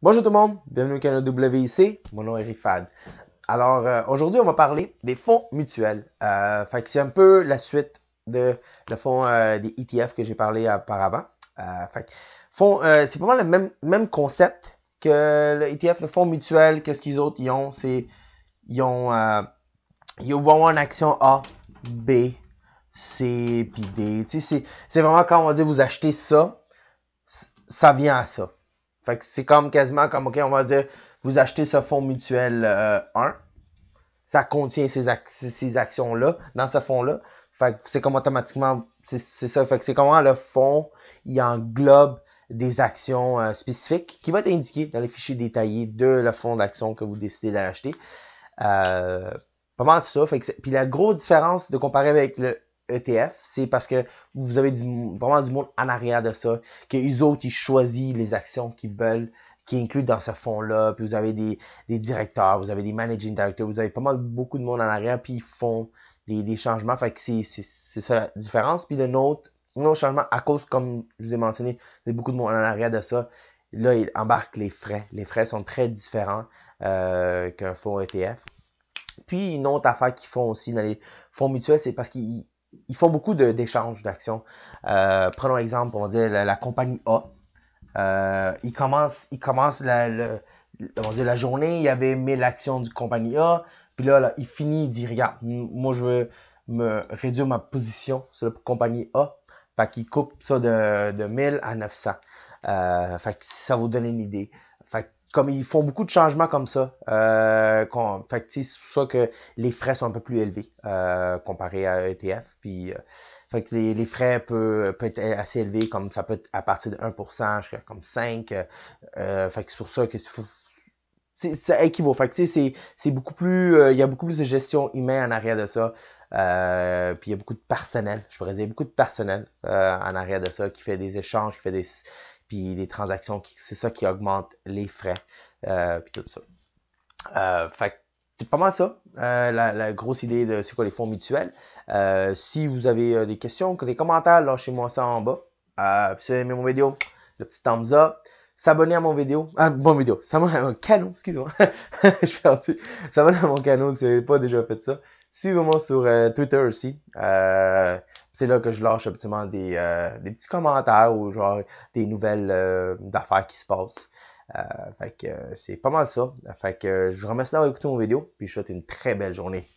Bonjour tout le monde, bienvenue au canal WIC, mon nom est Rifad. Alors euh, aujourd'hui on va parler des fonds mutuels. Euh, fait c'est un peu la suite de le fonds euh, des ETF que j'ai parlé auparavant. fait c'est vraiment le même, même concept que le ETF, le fonds mutuel, qu'est-ce qu'ils autres ils ont, c'est ils ont ils vont avoir une action A, B, C puis D. C'est, c'est vraiment quand on va dire vous achetez ça, ça vient à ça c'est comme quasiment comme, OK, on va dire, vous achetez ce fonds mutuel 1, euh, ça contient ces, ces actions-là, dans ce fonds-là. c'est comme automatiquement, c'est ça. Fait c'est comment le fonds, il englobe des actions euh, spécifiques qui vont être indiquées dans les fichiers détaillés de le fonds d'action que vous décidez d'acheter. Euh, pas mal ça. puis la grosse différence de comparer avec le ETF, c'est parce que vous avez vraiment du monde en arrière de ça, qu'ils autres, ils choisissent les actions qu'ils veulent, qui incluent dans ce fonds-là, puis vous avez des, directeurs, vous avez des managing directors, vous avez pas mal, beaucoup de monde en arrière, puis ils font des, changements, fait que c'est ça la différence. Puis le nôtre, non changement à cause, comme je vous ai mentionné, il y a beaucoup de monde en arrière de ça, là, ils embarquent les frais. Les frais sont très différents euh, qu'un fonds ETF. Puis, une autre affaire qu'ils font aussi dans les fonds mutuels, c'est parce qu'ils ils font beaucoup d'échanges d'actions. Euh, prenons exemple, on va dire la, compagnie A. Euh, il commence la, la journée, il y avait 1000 actions du compagnie A. Puis là, là il finit, il dit Regarde, moi je veux me réduire ma position sur la compagnie A. Fait qu'il coupe ça de, de 1000 à 900. Euh, fait que ça vous donne une idée. Fait comme ils font beaucoup de changements comme ça, euh, fait c'est pour ça que les frais sont un peu plus élevés euh, comparé à ETF. Puis, euh, fait que les, frais peuvent être assez élevés, comme ça peut être à partir de 1% jusqu'à comme 5. Euh, fait que c'est pour ça que c'est, ça équivaut. Fait que c'est, c'est beaucoup plus, il y a beaucoup plus de gestion humaine en arrière de ça. puis il y a beaucoup de personnel, je pourrais dire beaucoup de personnel en arrière de ça qui fait des échanges, qui fait des puis des transactions, c'est ça qui augmente les frais, euh, puis tout ça. Euh, fait c'est pas mal ça, euh, la, grosse idée de ce quoi les fonds mutuels. Euh, si vous avez des questions, des commentaires, lâchez-moi ça en bas. si vous aimé mon vidéo, le petit thumbs up s'abonner à mon vidéo. Ah, bon vidéo. S'abonner à mon canal, excusez-moi. Je suis perdu. S'abonner à mon canal si vous n'avez pas déjà fait ça. Suivez-moi sur euh, Twitter aussi. Euh, c'est là que je lâche absolument des, euh, des petits commentaires ou genre des nouvelles d'affaires qui se passent. fait que c'est pas mal ça. Fait que je vous remercie d'avoir écouté mon vidéo. Puis je vous souhaite une très belle journée.